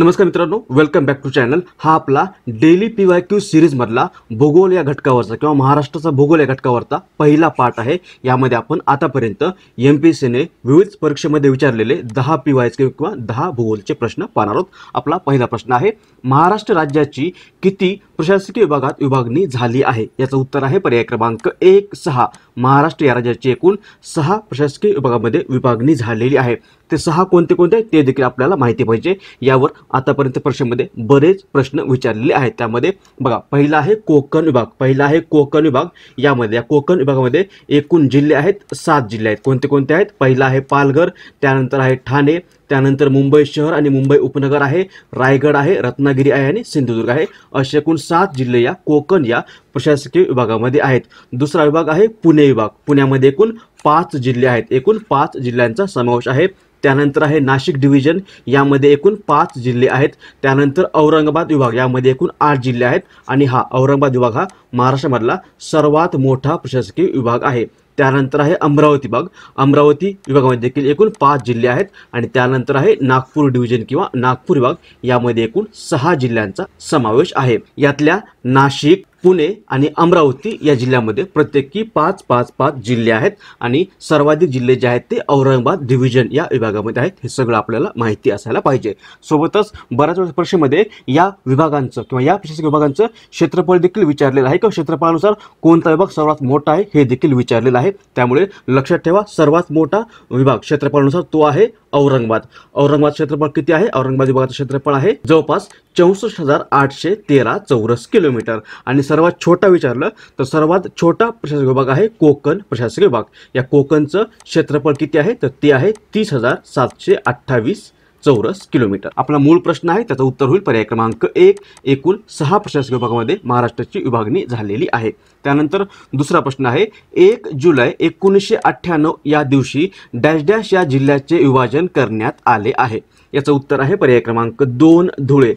नमस्कार मित्रांनो welcome back to channel हा आपला डेली पी वाय क्यू सिरीजमधला भूगोल या घटकावरचा किंवा महाराष्ट्राचा भूगोल या घटकावरचा पहिला पार्ट आहे यामध्ये आपण आतापर्यंत एम पी एस सीने विविध परीक्षेमध्ये विचारलेले दहा पी वाय किंवा दहा भूगोलचे प्रश्न पाहणार आहोत आपला पहिला प्रश्न आहे महाराष्ट्र राज्याची किती प्रशासकीय विभागात विभागणी झाली आहे याचं उत्तर आहे पर्याय क्रमांक एक सहा महाराष्ट्र या राज्याची एकूण सहा प्रशासकीय विभागामध्ये विभागणी झालेली आहे ते सहा कोणते कोणते आहेत ते देखील आपल्याला माहिती पाहिजे यावर आतापर्यंत परीक्षेमध्ये बरेच प्रश्न विचारलेले आहेत त्यामध्ये बघा पहिला आहे कोकण विभाग पहिला आहे कोकण विभाग यामध्ये या कोकण विभागामध्ये एकूण जिल्हे आहेत सात जिल्हे आहेत कोणते कोणते आहेत पहिला आहे पालघर त्यानंतर आहे ठाणे त्यानंतर मुंबई शहर आणि मुंबई उपनगर आहे रायगड आहे रत्नागिरी आहे आणि सिंधुदुर्ग आहे असे एकूण सात जिल्हे या कोकण या प्रशासकीय विभागामध्ये आहेत दुसरा विभाग आहे पुणे विभाग पुण्यामध्ये एकूण पाच जिल्हे आहेत एकूण पाच जिल्ह्यांचा समावेश आहे त्यानंतर आहे नाशिक डिव्हिजन यामध्ये एकूण पाच जिल्हे आहेत त्यानंतर औरंगाबाद विभाग यामध्ये एकूण आठ जिल्हे आहेत आणि हा औरंगाबाद विभाग हा महाराष्ट्रामधला सर्वात मोठा प्रशासकीय विभाग आहे त्यानंतर आहे अमरावती भाग अमरावती विभागामध्ये देखील एकूण पाच जिल्हे आहेत आणि त्यानंतर आहे नागपूर डिव्हिजन किंवा नागपूर विभाग यामध्ये एकूण सहा जिल्ह्यांचा समावेश आहे यातल्या नाशिक पुणे आणि अमरावती या जिल्ह्यामध्ये प्रत्येकी पाच पाच पाच जिल्हे आहेत आणि सर्वाधिक जिल्हे जे आहेत ते औरंगाबाद डिव्हिजन या विभागामध्ये आहेत हे सगळं आपल्याला माहिती असायला पाहिजे सोबतच बऱ्याच वेळेस परीक्षेमध्ये या विभागांचं किंवा या प्रशासकीय विभागांचं क्षेत्रफळ देखील विचारलेलं आहे किंवा क्षेत्रफळानुसार कोणता विभाग सर्वात मोठा आहे हे देखील विचारलेलं आहे आहे त्यामुळे लक्षात ठेवा सर्वात मोठा विभाग क्षेत्रफळानुसार तो आहे औरंगाबाद औरंगाबाद क्षेत्रफळ किती आहे औरंगाबाद विभागाचं क्षेत्रफळ आहे जवळपास चौसष्ट हजार आठशे तेरा चौरस किलोमीटर आणि सर्वात छोटा विचारलं तर सर्वात छोटा प्रशासकीय विभाग आहे कोकण प्रशासकीय विभाग या कोकणचं क्षेत्रफळ किती आहे तर ते आहे तीस हजार सातशे अठ्ठावीस चौरस किलोमीटर आपला मूळ प्रश्न आहे त्याचं उत्तर होईल पर्याय क्रमांक एक एकूण सहा प्रशासकीय विभागामध्ये महाराष्ट्राची विभागणी झालेली आहे त्यानंतर दुसरा प्रश्न आहे एक जुलै एकोणीसशे अठ्ठ्याण्णव या दिवशी डॅश डॅश या जिल्ह्याचे विभाजन करण्यात आले आहे याचं उत्तर आहे पर्याय क्रमांक दोन धुळे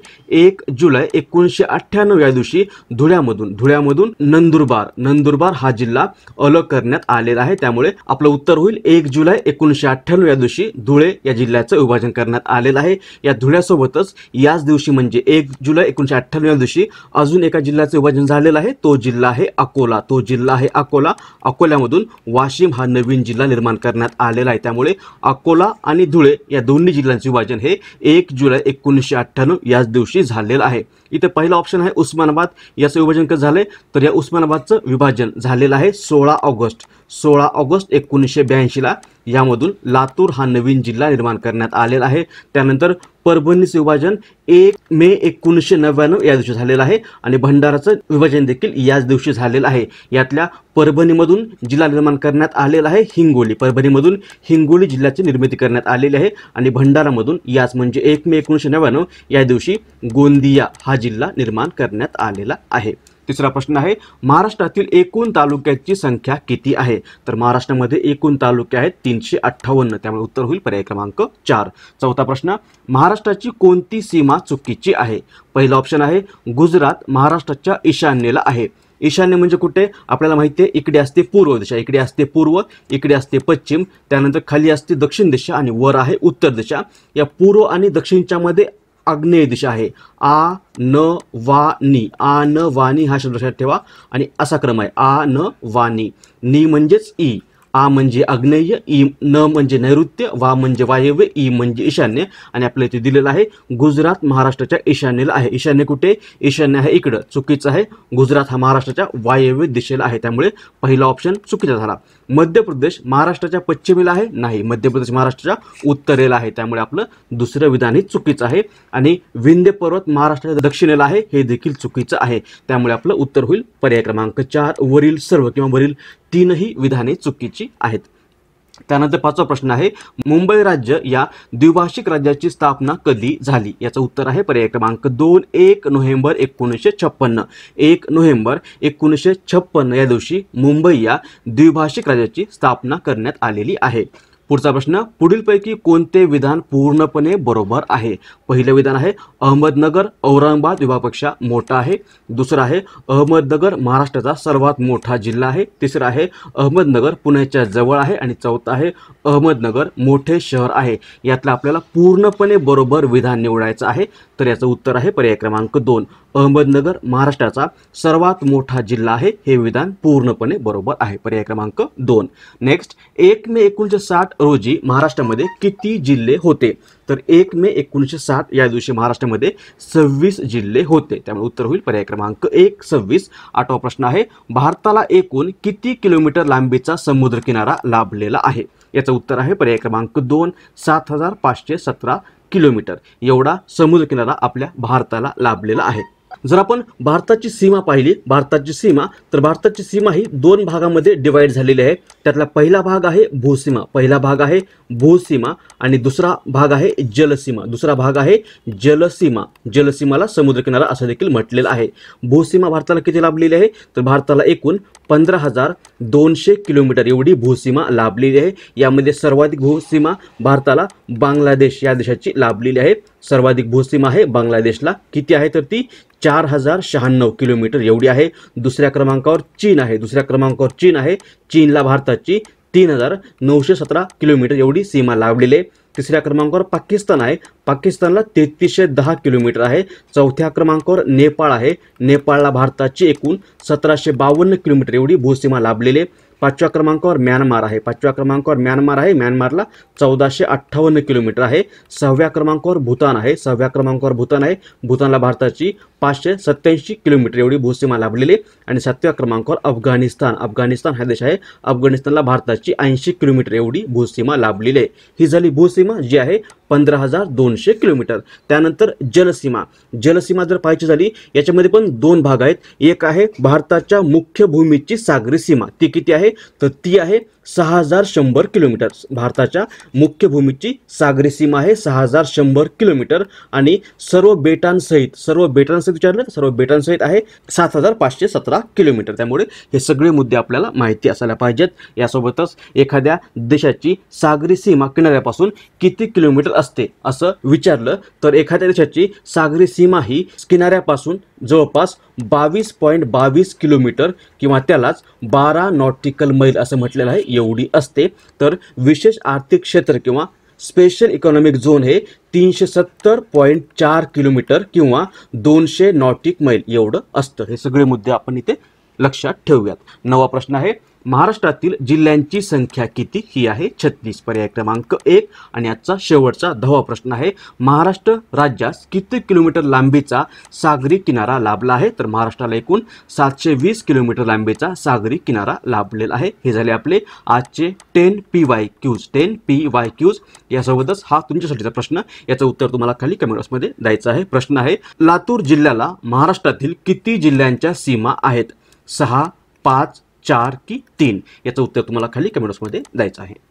एक जुलै एकोणीसशे अठ्ठ्याण्णव या दिवशी धुळ्यामधून धुळ्यामधून नंदुरबार नंदुरबार हा जिल्हा अलग करण्यात आलेला आहे त्यामुळे आपलं उत्तर होईल एक जुलै एकोणीसशे अठ्ठ्याण्णव या दिवशी धुळे या जिल्ह्याचं विभाजन करण्यात आलेलं आहे या धुळ्यासोबतच याच दिवशी म्हणजे एक जुलै एकोणीशे अठ्ठ्याण्णव या दिवशी अजून एका जिल्ह्याचं विभाजन झालेलं आहे तो जिल्हा आहे अकोला तो जिल्हा आहे अकोला अकोल्यामधून वाशिम हा नवीन जिल्हा निर्माण करण्यात आलेला आहे त्यामुळे अकोला आणि धुळे या दोन्ही जिल्ह्यांचं विभाजन हे एक जुलै एकोणीसशे अठ्ठ्याण्णव याच दिवशी झालेलं आहे इथे पहिला ऑप्शन आहे उस्मानाबाद याचं विभाजन कसं झालं तर या उस्मानाबादचं विभाजन झालेलं आहे सोळा ऑगस्ट सोळा ऑगस्ट एकोणीसशे ब्याऐंशीला यामधून लातूर हा नवीन जिल्हा निर्माण करण्यात आलेला आहे त्यानंतर परभणीचं विभाजन एक मे एकोणीसशे नव्याण्णव या दिवशी झालेलं आहे आणि भंडाराचं विभाजन देखील याच दिवशी झालेलं आहे यातल्या परभणीमधून जिल्हा निर्माण करण्यात आलेला आहे हिंगोली परभणीमधून हिंगोली जिल्ह्याची निर्मिती करण्यात आलेली आहे आणि भंडारामधून याच म्हणजे एक मे एकोणीसशे नव्याण्णव या दिवशी गोंदिया हा जिल्हा निर्माण करण्यात आलेला आहे तिसरा प्रश्न आहे महाराष्ट्रातील एकूण तालुक्याची संख्या किती आहे तर महाराष्ट्रामध्ये एकूण तालुके आहेत तीनशे अठ्ठावन्न त्यामुळे उत्तर होईल पर्याय क्रमांक चार चौथा प्रश्न महाराष्ट्राची कोणती सीमा चुकीची आहे पहिला ऑप्शन आहे गुजरात महाराष्ट्राच्या ईशान्येला आहे ईशान्य म्हणजे कुठे आपल्याला माहिती आहे इकडे असते पूर्व दिशा इकडे असते पूर्व इकडे असते पश्चिम त्यानंतर खाली असते दक्षिण दिशा आणि वर आहे उत्तर दिशा या पूर्व आणि दक्षिणच्या मध्ये आग्नेय दिशा आहे आ न वा नी आ न वा नी हा शब्द लक्षात ठेवा आणि असा क्रम आहे आ न वा नी म्हणजेच ई आ म्हणजे अग्नेय ई न म्हणजे नैऋत्य वा म्हणजे वायव्य ई म्हणजे ईशान्य आणि आपल्या इथे दिलेलं आहे गुजरात महाराष्ट्राच्या ईशान्येला आहे ईशान्य कुठे ईशान्य आहे इकडं चुकीचं आहे गुजरात हा महाराष्ट्राच्या वायव्य दिशेला आहे त्यामुळे पहिला ऑप्शन चुकीचा झाला मध्य प्रदेश महाराष्ट्राच्या पश्चिमेला आहे नाही मध्य प्रदेश महाराष्ट्राच्या उत्तरेला आहे त्यामुळे आपलं दुसरं विधान हे चुकीचं आहे आणि विंध्य पर्वत महाराष्ट्राच्या दक्षिणेला आहे हे देखील चुकीचं आहे त्यामुळे आपलं उत्तर होईल पर्याय क्रमांक चार वरील सर्व किंवा वरील तीनही विधाने चुकीची आहेत त्यानंतर पाचवा प्रश्न आहे मुंबई राज्य या द्विभाषिक राज्याची स्थापना कधी झाली याचं उत्तर आहे पर्याय क्रमांक दोन एक नोव्हेंबर एकोणीसशे छप्पन्न एक नोव्हेंबर एकोणीसशे छप्पन्न या दिवशी मुंबई या द्विभाषिक राज्याची स्थापना करण्यात आलेली आहे पुढचा प्रश्न पुढीलपैकी कोणते विधान पूर्णपणे बरोबर आहे पहिलं विधान आहे अहमदनगर औरंगाबाद विभागापेक्षा मोठा आहे दुसरं आहे अहमदनगर महाराष्ट्राचा सर्वात मोठा जिल्हा आहे तिसरं आहे अहमदनगर पुण्याच्या जवळ आहे आणि चौथा आहे अहमदनगर मोठे शहर आहे यातलं आपल्याला पूर्णपणे बरोबर विधान निवडायचं आहे तर याचं उत्तर आहे पर्याय क्रमांक दोन अहमदनगर महाराष्ट्राचा सर्वात मोठा जिल्हा आहे हे विधान पूर्णपणे बरोबर आहे पर्याय क्रमांक दोन नेक्स्ट एक मे एकोणीसशे साठ रोजी महाराष्ट्रामध्ये किती जिल्हे होते तर एक मे एकोणीसशे साठ या दिवशी महाराष्ट्रामध्ये सव्वीस जिल्हे होते त्यामुळे उत्तर होईल पर्याय क्रमांक एक सव्वीस आठवा प्रश्न आहे भारताला एकूण किती किलोमीटर लांबीचा समुद्रकिनारा लाभलेला आहे याचं उत्तर आहे पर्याय क्रमांक दोन सात हजार पाचशे सतरा किलोमीटर एवढा समुद्रकिनारा आपल्या भारताला लाभलेला आहे जर आपण भारताची सीमा पाहिली भारताची सीमा तर भारताची सीमा ही दोन भागामध्ये डिवाईड झालेली आहे त्यातला पहिला भाग आहे भूसीमा पहिला भाग आहे भूसीमा आणि दुसरा भाग आहे जलसीमा दुसरा भाग आहे जलसीमा जलसीमाला समुद्रकिनारा असं देखील म्हटलेलं आहे भूसीमा भारताला किती लाभलेली आहे तर भारताला एकूण पंधरा हजार दोनशे किलोमीटर एवढी भूसीमा लाभलेली आहे यामध्ये सर्वाधिक भूसीमा भारताला बांगलादेश या देशाची लाभलेली आहे सर्वाधिक भूसीमा आहे बांगलादेशला किती आहे तर ती चार हजार शहाण्णव किलोमीटर एवढी आहे दुसऱ्या क्रमांकावर चीन आहे दुसऱ्या क्रमांकावर चीन आहे चीनला भारताची तीन हजार नऊशे सतरा किलोमीटर एवढी सीमा लाभलेली आहे तिसऱ्या क्रमांकावर पाकिस्तान आहे पाकिस्तानला तेहतीसशे दहा किलोमीटर आहे चौथ्या क्रमांकावर नेपाळ आहे नेपाळला भारताची एकूण सतराशे बावन्न किलोमीटर एवढी भूसीमा लाभलेली आहे पाचव्या क्रमांकावर म्यानमार आहे पाचव्या क्रमांकावर म्यानमार आहे म्यानमारला चौदाशे अठ्ठावन्न किलोमीटर आहे सहाव्या क्रमांकावर भूतान आहे सहाव्या क्रमांकावर भूतान आहे भूतानला भारताची पाचशे सत्याऐंशी किलोमीटर एवढी भूसीमा लाभलेली आणि सातव्या क्रमांकावर अफगाणिस्तान अफगाणिस्तान हा देश आहे अफगाणिस्तानला भारताची ऐंशी किलोमीटर एवढी भूसीमा लाभलेली आहे ही झाली भूसीमा जी आहे पंधरा हजार दोनशे किलोमीटर त्यानंतर जलसीमा जलसीमा जर पाहायची झाली याच्यामध्ये पण दोन भाग आहेत एक आहे भारताच्या मुख्य भूमीची सागरी सीमा ती किती आहे तर ती आहे सहा हजार शंभर किलोमीटर भारताच्या मुख्य भूमीची सागरी सीमा आहे सहा हजार शंभर किलोमीटर आणि सर्व बेटांसहित सर्व बेटांसहित विचारलं सर्व बेटांसहित आहे सात हजार पाचशे सतरा किलोमीटर त्यामुळे हे सगळे मुद्दे आपल्याला माहिती असायला पाहिजेत यासोबतच एखाद्या देशाची सागरी सीमा किनाऱ्यापासून किती किलोमीटर असते असं विचारलं तर एखाद्या देशाची सागरी सीमा ही किनाऱ्यापासून जवळपास बावीस पॉईंट बावीस किलोमीटर किंवा त्यालाच बारा नॉटिकल मैल असं म्हटलेलं आहे एवढी असते तर विशेष आर्थिक क्षेत्र किंवा स्पेशल इकॉनॉमिक झोन हे तीनशे सत्तर पॉईंट चार किलोमीटर किंवा दोनशे नॉटिक मैल एवढं असतं हे सगळे मुद्दे आपण इथे लक्षात ठेवूयात नवा प्रश्न आहे महाराष्ट्रातील जिल्ह्यांची संख्या किती ही आहे छत्तीस पर्याय क्रमांक एक आणि आजचा शेवटचा दहावा प्रश्न आहे महाराष्ट्र राज्यास किती किलोमीटर लांबीचा सागरी किनारा लाभला आहे तर महाराष्ट्राला एकूण सातशे वीस किलोमीटर लांबीचा सागरी किनारा लाभलेला आहे हे झाले आपले आजचे ten P Y Qs ten P Y Qs यासोबतच हा तुमच्यासाठीचा प्रश्न याचं उत्तर तुम्हाला खाली बॉक्समध्ये द्यायचं आहे प्रश्न आहे लातूर जिल्ह्याला महाराष्ट्रातील किती जिल्ह्यांच्या सीमा आहेत सहा पाच चार की तीन याचं उत्तर तुम्हाला खाली बॉक्समध्ये द्यायचं आहे